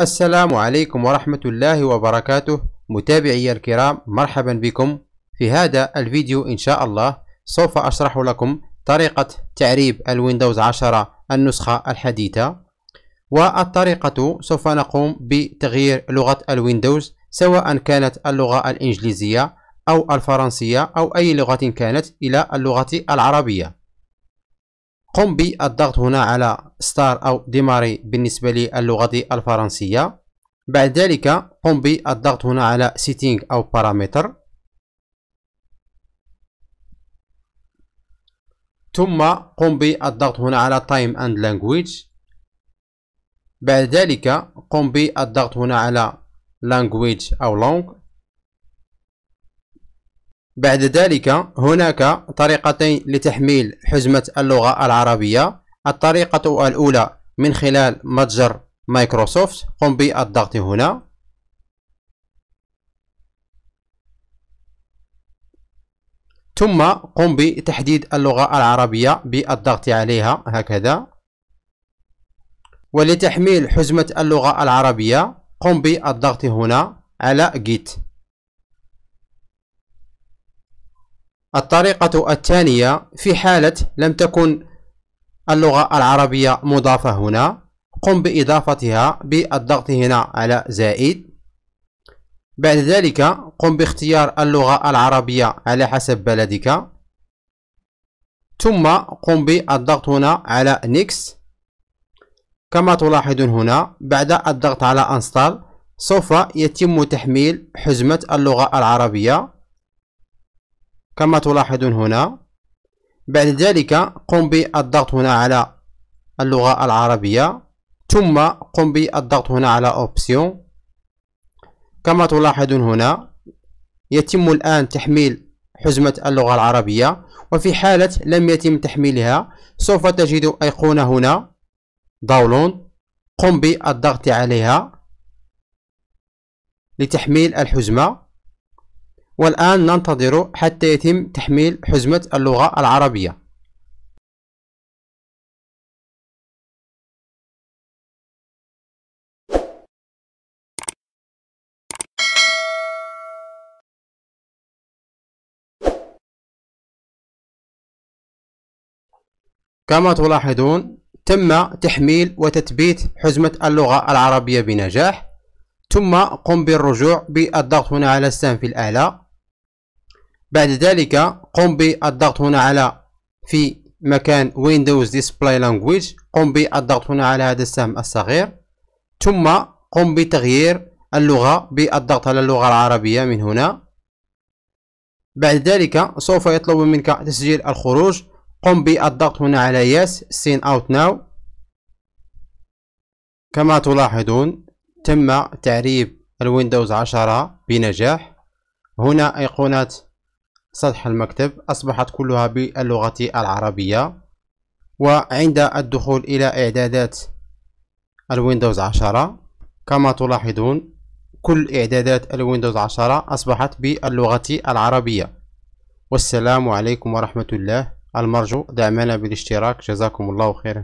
السلام عليكم ورحمة الله وبركاته متابعي الكرام مرحبا بكم في هذا الفيديو إن شاء الله سوف أشرح لكم طريقة تعريب الويندوز 10 النسخة الحديثة والطريقة سوف نقوم بتغيير لغة الويندوز سواء كانت اللغة الإنجليزية أو الفرنسية أو أي لغة كانت إلى اللغة العربية قم بالضغط هنا على ستار أو ديماري بالنسبة للغة الفرنسية بعد ذلك قم بالضغط هنا على سيتينغ أو بارامتر ثم قم بالضغط هنا على تايم اند لانجويج بعد ذلك قم بالضغط هنا على لانجويج أو لونغ بعد ذلك هناك طريقتين لتحميل حزمة اللغة العربية الطريقة الأولى من خلال متجر مايكروسوفت قم بالضغط هنا ثم قم بتحديد اللغة العربية بالضغط عليها هكذا ولتحميل حزمة اللغة العربية قم بالضغط هنا على جيت الطريقة الثانية في حالة لم تكن اللغة العربية مضافة هنا قم بإضافتها بالضغط هنا على زائد بعد ذلك قم باختيار اللغة العربية على حسب بلدك ثم قم بالضغط هنا على نيكس كما تلاحظون هنا بعد الضغط على انستال سوف يتم تحميل حزمة اللغة العربية كما تلاحظون هنا بعد ذلك قم بالضغط هنا على اللغة العربية ثم قم بالضغط هنا على اوبسيون كما تلاحظون هنا يتم الآن تحميل حزمة اللغة العربية وفي حالة لم يتم تحميلها سوف تجد أيقونة هنا داونلود قم بالضغط عليها لتحميل الحزمة والآن ننتظر حتى يتم تحميل حزمة اللغة العربية كما تلاحظون تم تحميل وتثبيت حزمة اللغة العربية بنجاح ثم قم بالرجوع بالضغط هنا على السهم في الأعلى بعد ذلك قم بالضغط هنا على في مكان ويندوز ديسبلاي لانجويج قم بالضغط هنا على هذا السهم الصغير ثم قم بتغيير اللغة بالضغط على اللغة العربية من هنا بعد ذلك سوف يطلب منك تسجيل الخروج قم بالضغط هنا على يس سين اوت ناو كما تلاحظون تم تعريب الويندوز 10 بنجاح هنا أيقونة سطح المكتب أصبحت كلها باللغة العربية وعند الدخول إلى إعدادات الويندوز 10 كما تلاحظون كل إعدادات الويندوز 10 أصبحت باللغة العربية والسلام عليكم ورحمة الله المرجو دعمنا بالاشتراك جزاكم الله خيرا